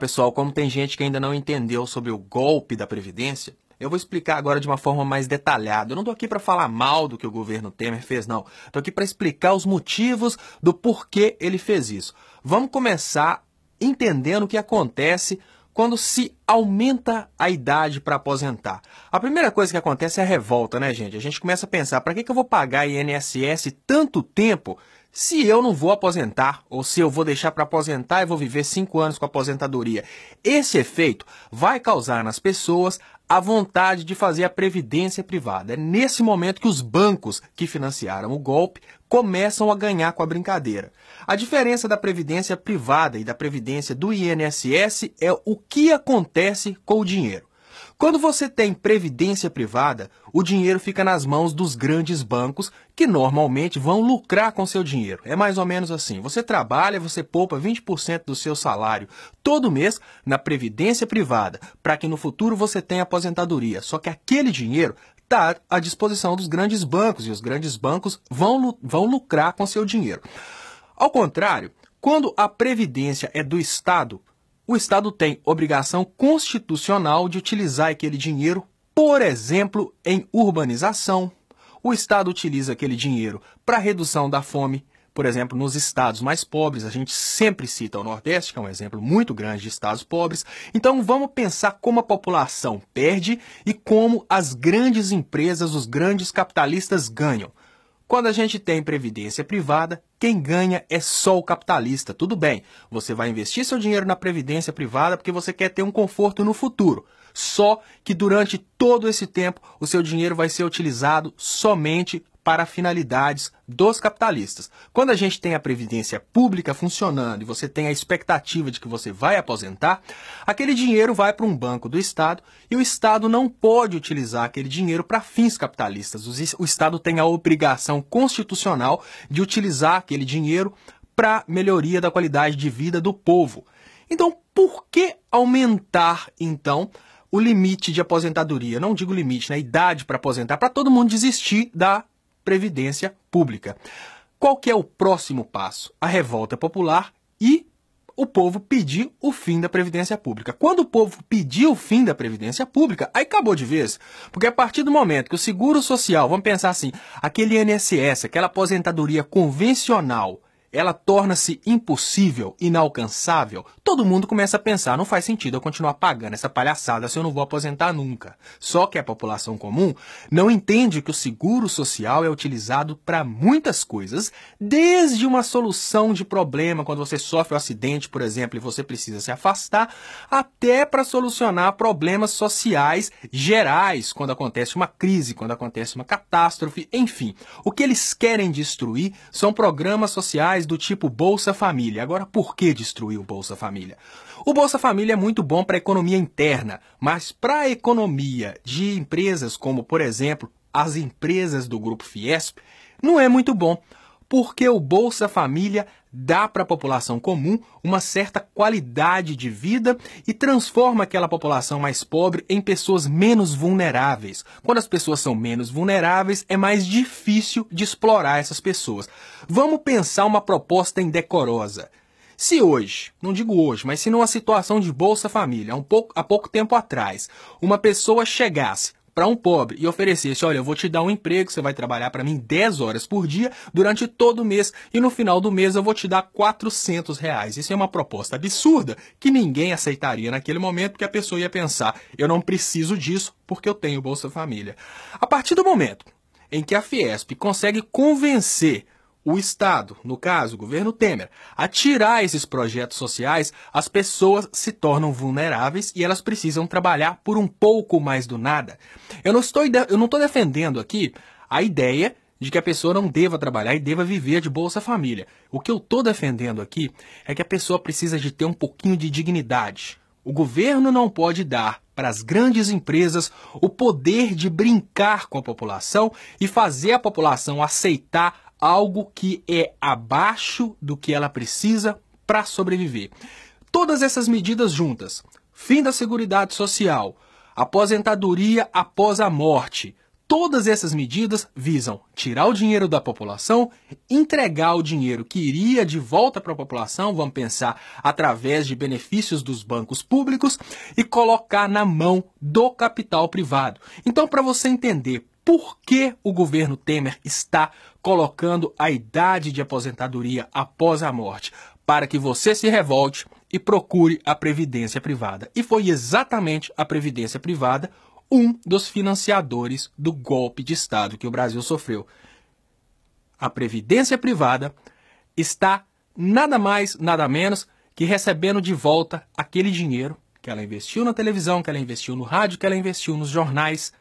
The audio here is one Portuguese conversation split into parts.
pessoal, como tem gente que ainda não entendeu sobre o golpe da Previdência, eu vou explicar agora de uma forma mais detalhada. Eu não estou aqui para falar mal do que o governo Temer fez, não. Estou aqui para explicar os motivos do porquê ele fez isso. Vamos começar entendendo o que acontece quando se aumenta a idade para aposentar. A primeira coisa que acontece é a revolta, né, gente? A gente começa a pensar: para que, que eu vou pagar INSS tanto tempo se eu não vou aposentar ou se eu vou deixar para aposentar e vou viver cinco anos com aposentadoria. Esse efeito vai causar nas pessoas a vontade de fazer a previdência privada. É nesse momento que os bancos que financiaram o golpe começam a ganhar com a brincadeira. A diferença da previdência privada e da previdência do INSS é o que acontece com o dinheiro. Quando você tem previdência privada, o dinheiro fica nas mãos dos grandes bancos que normalmente vão lucrar com seu dinheiro. É mais ou menos assim: você trabalha, você poupa 20% do seu salário todo mês na previdência privada, para que no futuro você tenha aposentadoria. Só que aquele dinheiro está à disposição dos grandes bancos e os grandes bancos vão, vão lucrar com seu dinheiro. Ao contrário, quando a previdência é do Estado, o Estado tem obrigação constitucional de utilizar aquele dinheiro, por exemplo, em urbanização. O Estado utiliza aquele dinheiro para redução da fome, por exemplo, nos estados mais pobres, a gente sempre cita o Nordeste, que é um exemplo muito grande de estados pobres. Então vamos pensar como a população perde e como as grandes empresas, os grandes capitalistas ganham. Quando a gente tem previdência privada, quem ganha é só o capitalista. Tudo bem, você vai investir seu dinheiro na previdência privada porque você quer ter um conforto no futuro. Só que durante todo esse tempo, o seu dinheiro vai ser utilizado somente para finalidades dos capitalistas. Quando a gente tem a previdência pública funcionando e você tem a expectativa de que você vai aposentar, aquele dinheiro vai para um banco do Estado e o Estado não pode utilizar aquele dinheiro para fins capitalistas. O Estado tem a obrigação constitucional de utilizar aquele dinheiro para melhoria da qualidade de vida do povo. Então, por que aumentar então o limite de aposentadoria, não digo limite, né? Idade para aposentar, para todo mundo desistir da previdência pública. Qual que é o próximo passo? A revolta popular e o povo pedir o fim da previdência pública. Quando o povo pediu o fim da previdência pública, aí acabou de vez, porque a partir do momento que o seguro social, vamos pensar assim, aquele INSS, aquela aposentadoria convencional, ela torna-se impossível, inalcançável, todo mundo começa a pensar, não faz sentido eu continuar pagando essa palhaçada se eu não vou aposentar nunca. Só que a população comum não entende que o seguro social é utilizado para muitas coisas, desde uma solução de problema quando você sofre um acidente, por exemplo, e você precisa se afastar, até para solucionar problemas sociais gerais, quando acontece uma crise, quando acontece uma catástrofe, enfim. O que eles querem destruir são programas sociais do tipo Bolsa Família. Agora, por que destruir o Bolsa Família? Família. O Bolsa Família é muito bom para a economia interna, mas para a economia de empresas como, por exemplo, as empresas do Grupo Fiesp, não é muito bom, porque o Bolsa Família dá para a população comum uma certa qualidade de vida e transforma aquela população mais pobre em pessoas menos vulneráveis. Quando as pessoas são menos vulneráveis, é mais difícil de explorar essas pessoas. Vamos pensar uma proposta indecorosa. Se hoje, não digo hoje, mas se numa situação de Bolsa Família, um pouco, há pouco tempo atrás, uma pessoa chegasse para um pobre e oferecesse, olha, eu vou te dar um emprego, você vai trabalhar para mim 10 horas por dia durante todo o mês e no final do mês eu vou te dar 400 reais. Isso é uma proposta absurda que ninguém aceitaria naquele momento, porque a pessoa ia pensar, eu não preciso disso porque eu tenho Bolsa Família. A partir do momento em que a Fiesp consegue convencer o Estado, no caso, o governo Temer, a tirar esses projetos sociais, as pessoas se tornam vulneráveis e elas precisam trabalhar por um pouco mais do nada. Eu não estou, eu não estou defendendo aqui a ideia de que a pessoa não deva trabalhar e deva viver de Bolsa Família. O que eu estou defendendo aqui é que a pessoa precisa de ter um pouquinho de dignidade. O governo não pode dar para as grandes empresas o poder de brincar com a população e fazer a população aceitar algo que é abaixo do que ela precisa para sobreviver. Todas essas medidas juntas, fim da Seguridade Social, aposentadoria após a morte, todas essas medidas visam tirar o dinheiro da população, entregar o dinheiro que iria de volta para a população, vamos pensar através de benefícios dos bancos públicos e colocar na mão do capital privado. Então, para você entender por que o governo Temer está colocando a idade de aposentadoria após a morte, para que você se revolte e procure a previdência privada. E foi exatamente a previdência privada um dos financiadores do golpe de Estado que o Brasil sofreu. A previdência privada está nada mais, nada menos que recebendo de volta aquele dinheiro que ela investiu na televisão, que ela investiu no rádio, que ela investiu nos jornais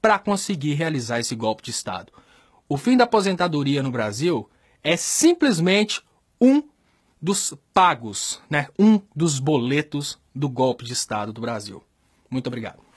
para conseguir realizar esse golpe de Estado. O fim da aposentadoria no Brasil é simplesmente um dos pagos, né? um dos boletos do golpe de Estado do Brasil. Muito obrigado.